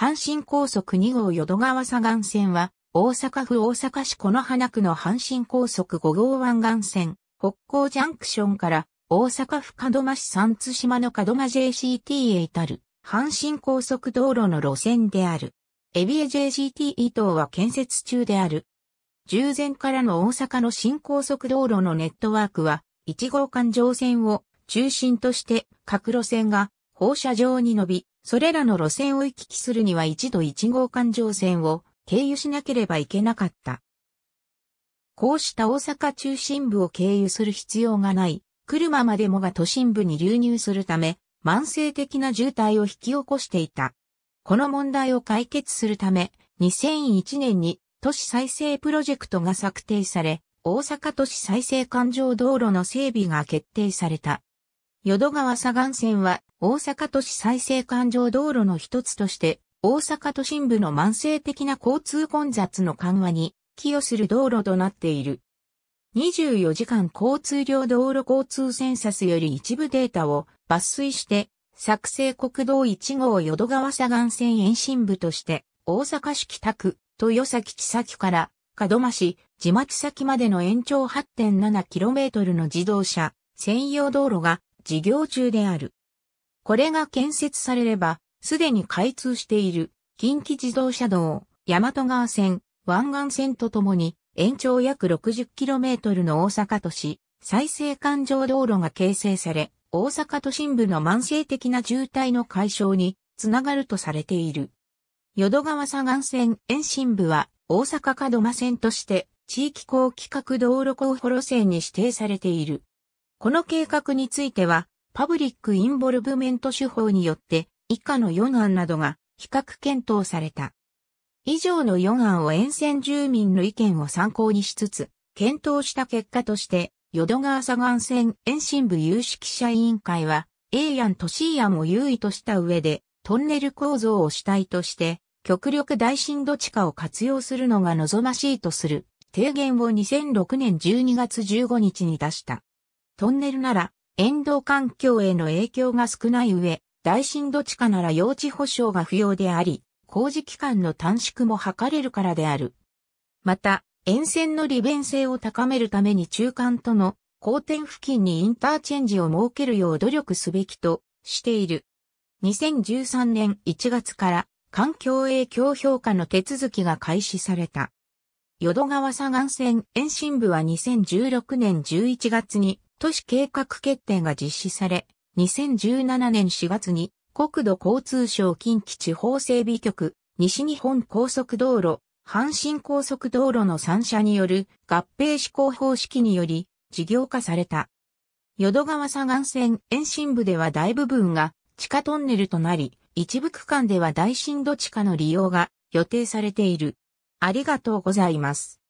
阪神高速2号淀川左岸線は、大阪府大阪市此花区の阪神高速5号湾岸線、北港ジャンクションから大阪府門真市三津島の門真 JCT へ至る、阪神高速道路の路線である。エビエ JCT 伊東は建設中である。従前からの大阪の新高速道路のネットワークは、1号環状線を中心として各路線が放射状に伸び、それらの路線を行き来するには一度一号環状線を経由しなければいけなかった。こうした大阪中心部を経由する必要がない、車までもが都心部に流入するため、慢性的な渋滞を引き起こしていた。この問題を解決するため、2001年に都市再生プロジェクトが策定され、大阪都市再生環状道路の整備が決定された。淀川左岸線は大阪都市再生環状道路の一つとして大阪都心部の慢性的な交通混雑の緩和に寄与する道路となっている。24時間交通量道路交通センサスより一部データを抜粋して作成国道1号淀川左岸線延伸部として大阪市北区豊崎地崎から門真市地町先までの延長 8.7km の自動車専用道路が事業中である。これが建設されれば、すでに開通している近畿自動車道、大和川線、湾岸線とともに、延長約 60km の大阪都市、再生環状道路が形成され、大阪都心部の慢性的な渋滞の解消につながるとされている。淀川左岸線延伸部は大阪門間線として地域公規格道路候補路線に指定されている。この計画については、パブリックインボルブメント手法によって、以下の4案などが比較検討された。以上の4案を沿線住民の意見を参考にしつつ、検討した結果として、淀川左岸線延伸部有識者委員会は、A 案と C 案を優位とした上で、トンネル構造を主体として、極力大震度地下を活用するのが望ましいとする提言を2006年12月15日に出した。トンネルなら、沿道環境への影響が少ない上、大震度地下なら用地保障が不要であり、工事期間の短縮も図れるからである。また、沿線の利便性を高めるために中間との交点付近にインターチェンジを設けるよう努力すべきとしている。2013年1月から環境影響評価の手続きが開始された。淀川左岸線延伸部は2016年11月に都市計画決定が実施され、2017年4月に国土交通省近畿地方整備局、西日本高速道路、阪神高速道路の3社による合併施行方式により事業化された。淀川左岸線延伸部では大部分が地下トンネルとなり、一部区間では大深度地下の利用が予定されている。ありがとうございます。